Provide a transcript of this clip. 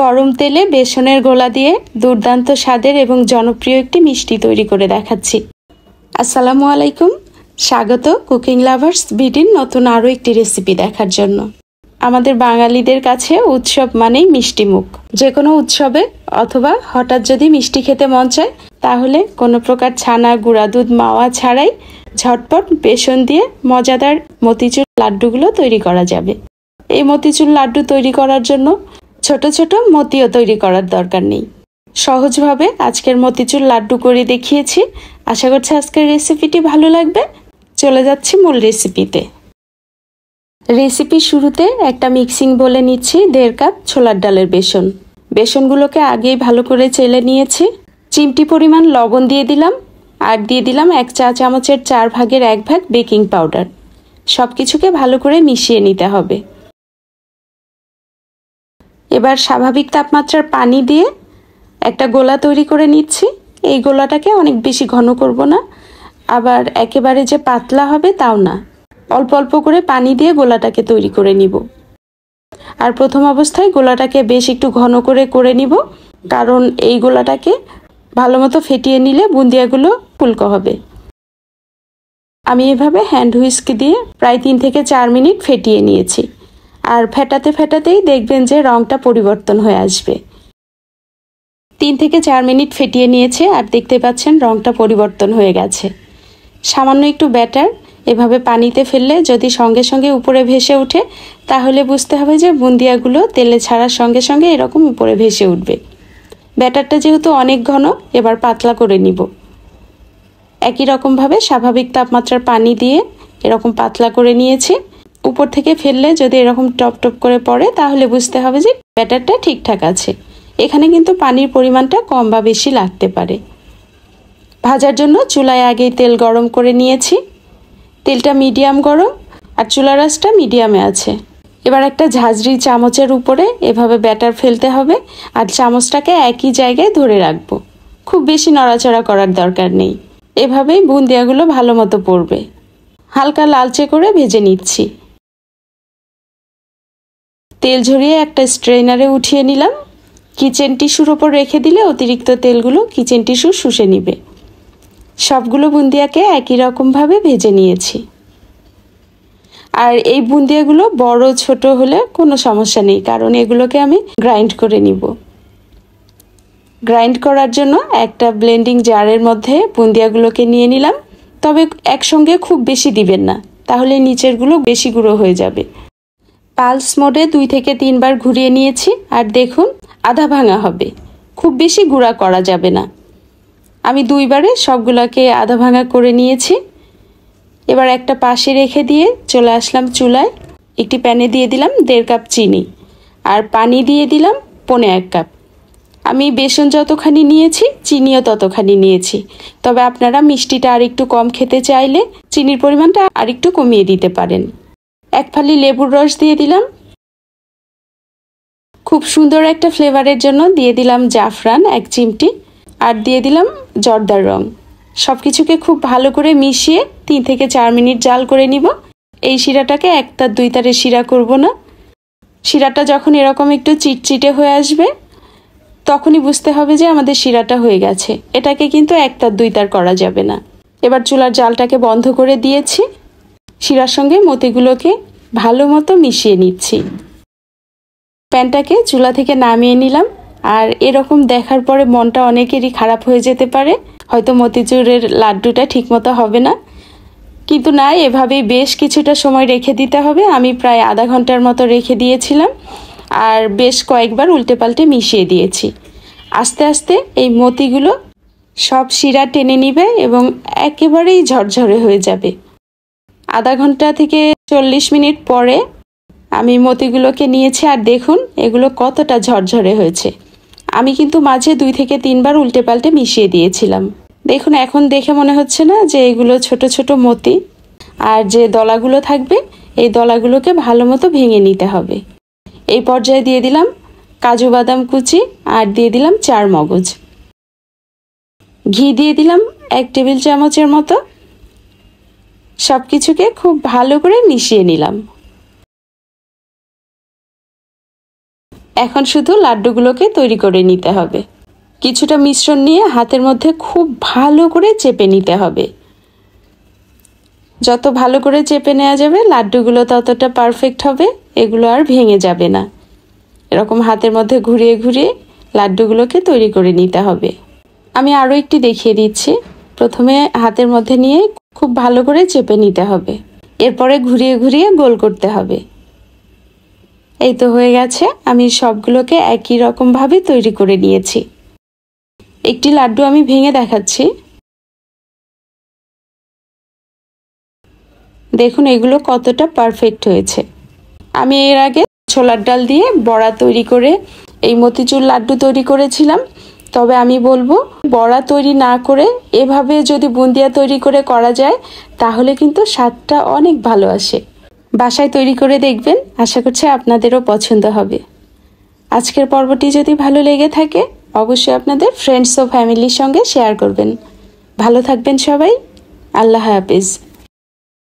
গরম তেলে বেসনের গোলা দিয়ে দুর্দান্ত স্বাদের এবং জনপ্রিয় একটি মিষ্টি তৈরি করে দেখাচ্ছি আসসালামু আলাইকুম স্বাগত কুকিং লাভার্স বিডির নতুন আরও একটি রেসিপি দেখার জন্য আমাদের বাঙালিদের কাছে উৎসব মানেই মিষ্টি মুখ যে কোনো উৎসবে অথবা হঠাৎ যদি মিষ্টি খেতে মন চায় তাহলে কোনো প্রকার ছানা গুঁড়া দুধ মাওয়া ছাড়াই ঝটপট বেসন দিয়ে মজাদার মতিচুর লাড্ডুগুলো তৈরি করা যাবে এই মতিচুর লাড্ডু তৈরি করার জন্য ছোট ছোট মতিও তৈরি করার দরকার নেই সহজভাবে আজকের মতিচুর লাড্ডু করে দেখিয়েছি আশা করছি আজকের রেসিপিটি ভালো লাগবে চলে যাচ্ছি মূল রেসিপিতে রেসিপি শুরুতে একটা মিক্সিং বলে নিচ্ছি দেড় কাপ ছোলার ডালের বেসন বেসনগুলোকে আগেই ভালো করে চেলে নিয়েছি চিমটি পরিমাণ লবণ দিয়ে দিলাম আর দিয়ে দিলাম এক চা চামচের চার ভাগের এক ভাগ বেকিং পাউডার সব কিছুকে ভালো করে মিশিয়ে নিতে হবে এবার স্বাভাবিক তাপমাত্রার পানি দিয়ে একটা গোলা তৈরি করে নিচ্ছি এই গোলাটাকে অনেক বেশি ঘন করব না আবার একেবারে যে পাতলা হবে তাও না অল্প অল্প করে পানি দিয়ে গোলাটাকে তৈরি করে নিব আর প্রথম অবস্থায় গোলাটাকে বেশ একটু ঘন করে করে নিব কারণ এই গোলাটাকে ভালো মতো ফেটিয়ে নিলে বুন্দিয়াগুলো ফুলকো হবে আমি এভাবে হ্যান্ড হুইস্ক দিয়ে প্রায় তিন থেকে চার মিনিট ফেটিয়ে নিয়েছি আর ফেটাতে ফেটাতেই দেখবেন যে রংটা পরিবর্তন হয়ে আসবে তিন থেকে চার মিনিট ফেটিয়ে নিয়েছে আর দেখতে পাচ্ছেন রংটা পরিবর্তন হয়ে গেছে সামান্য একটু ব্যাটার এভাবে পানিতে ফেললে যদি সঙ্গে সঙ্গে উপরে ভেসে উঠে তাহলে বুঝতে হবে যে বুন্দিয়াগুলো তেলে ছাড়ার সঙ্গে সঙ্গে এরকম উপরে ভেসে উঠবে ব্যাটারটা যেহেতু অনেক ঘন এবার পাতলা করে নিব একই রকমভাবে স্বাভাবিক তাপমাত্রার পানি দিয়ে এরকম পাতলা করে নিয়েছি উপর থেকে ফেললে যদি এরকম টপ টপ করে পড়ে তাহলে বুঝতে হবে যে ব্যাটারটা ঠিকঠাক আছে এখানে কিন্তু পানির পরিমাণটা কম বা বেশি লাগতে পারে ভাজার জন্য চুলায় আগেই তেল গরম করে নিয়েছি তেলটা মিডিয়াম গরম আর চুলা রাসটা মিডিয়ামে আছে এবার একটা ঝাঁঝরি চামচের উপরে এভাবে ব্যাটার ফেলতে হবে আর চামচটাকে একই জায়গায় ধরে রাখবো খুব বেশি নড়াচড়া করার দরকার নেই এভাবেই বুন্দিয়াগুলো ভালো মতো পড়বে হালকা লালচে করে ভেজে নিচ্ছি তেল ঝরিয়ে একটা স্ট্রেনারে উঠিয়ে নিলাম কিচেন টিস্যুর ওপর রেখে দিলে অতিরিক্ত তেলগুলো কিচেন টিস্যু শুষে নিবে সবগুলো বুন্দিয়াকে একই রকমভাবে ভেজে নিয়েছি আর এই বুন্দিয়াগুলো বড় ছোট হলে কোনো সমস্যা নেই কারণ এগুলোকে আমি গ্রাইন্ড করে নিব গ্রাইন্ড করার জন্য একটা ব্লেন্ডিং জারের মধ্যে বুন্দিয়াগুলোকে নিয়ে নিলাম তবে একসঙ্গে খুব বেশি দিবেন না তাহলে নিচেরগুলো বেশি গুঁড়ো হয়ে যাবে পালস মোডে দুই থেকে তিনবার ঘুরিয়ে নিয়েছি আর দেখুন আধা ভাঙা হবে খুব বেশি গুঁড়া করা যাবে না আমি দুইবারে সবগুলোকে আধা ভাঙা করে নিয়েছি এবার একটা পাশে রেখে দিয়ে চলে আসলাম চুলায় একটি প্যানে দিয়ে দিলাম দেড় কাপ চিনি আর পানি দিয়ে দিলাম পনে এক কাপ আমি বেসন যতখানি নিয়েছি চিনিও ততখানি নিয়েছি তবে আপনারা মিষ্টিটা আর একটু কম খেতে চাইলে চিনির পরিমাণটা আর একটু কমিয়ে দিতে পারেন এক ফালি লেবুর রস দিয়ে দিলাম খুব সুন্দর একটা ফ্লেভারের জন্য দিয়ে দিলাম জাফরান এক চিমটি আর দিয়ে দিলাম জর্দার রং সব কিছুকে খুব ভালো করে মিশিয়ে তিন থেকে চার মিনিট জাল করে নিব এই শিরাটাকে এক তার দুই তারে শিরা করব না শিরাটা যখন এরকম একটু চিটচিটে হয়ে আসবে তখনই বুঝতে হবে যে আমাদের শিরাটা হয়ে গেছে এটাকে কিন্তু এক তার দুই তার করা যাবে না এবার চুলার জালটাকে বন্ধ করে দিয়েছি শিরার সঙ্গে মতিগুলোকে ভালো মতো মিশিয়ে নিচ্ছি প্যানটাকে চুলা থেকে নামিয়ে নিলাম আর এরকম দেখার পরে মনটা অনেকেরই খারাপ হয়ে যেতে পারে হয়তো মতিচুরের লাড্ডুটা ঠিকমতো হবে না কিন্তু না এভাবেই বেশ কিছুটা সময় রেখে দিতে হবে আমি প্রায় আধা ঘন্টার মতো রেখে দিয়েছিলাম আর বেশ কয়েকবার উল্টে পাল্টে মিশিয়ে দিয়েছি আস্তে আস্তে এই মতিগুলো সব শিরা টেনে নিবে এবং একেবারেই ঝরঝরে হয়ে যাবে আধা ঘন্টা থেকে চল্লিশ মিনিট পরে আমি মতিগুলোকে নিয়েছি আর দেখুন এগুলো কতটা ঝরঝরে হয়েছে আমি কিন্তু মাঝে দুই থেকে তিনবার উল্টে পাল্টে মিশিয়ে দিয়েছিলাম দেখুন এখন দেখে মনে হচ্ছে না যে এগুলো ছোট ছোট মতি আর যে দলাগুলো থাকবে এই দলাগুলোকে ভালো মতো ভেঙে নিতে হবে এই পর্যায়ে দিয়ে দিলাম কাজু বাদাম কুচি আর দিয়ে দিলাম চার মগজ ঘি দিয়ে দিলাম এক টেবিল চামচের মতো সব কিছুকে খুব ভালো করে মিশিয়ে নিলাম এখন শুধু লাড্ডুগুলোকে তৈরি করে নিতে হবে কিছুটা মিশ্রণ নিয়ে হাতের মধ্যে খুব ভালো করে চেপে নিতে হবে যত ভালো করে চেপে নেওয়া যাবে লাড্ডুগুলো ততটা পারফেক্ট হবে এগুলো আর ভেঙে যাবে না এরকম হাতের মধ্যে ঘুরিয়ে ঘুরিয়ে লাড্ডুগুলোকে তৈরি করে নিতে হবে আমি আরও একটি দেখিয়ে দিচ্ছি প্রথমে হাতের মধ্যে নিয়ে খুব ভালো করে চেপে নিতে হবে এরপরে ঘুরিয়ে ঘুরিয়ে গোল করতে হবে এই তো হয়ে গেছে আমি সবগুলোকে একই রকমভাবে তৈরি করে নিয়েছি একটি লাড্ডু আমি ভেঙে দেখাচ্ছি দেখুন এগুলো কতটা পারফেক্ট হয়েছে আমি এর আগে ছোলার ডাল দিয়ে বড়া তৈরি করে এই মতিচুর লাড্ডু তৈরি করেছিলাম তবে আমি বলবো বড়া তৈরি না করে এভাবে যদি বুন্দিয়া তৈরি করে করা যায় তাহলে কিন্তু স্বাদটা অনেক ভালো আসে বাসায় তৈরি করে দেখবেন আশা করছি আপনাদেরও পছন্দ হবে আজকের পর্বটি যদি ভালো লেগে থাকে অবশ্যই আপনাদের ফ্রেন্ডস ও ফ্যামিলির সঙ্গে শেয়ার করবেন ভালো থাকবেন সবাই আল্লাহ হাফিজ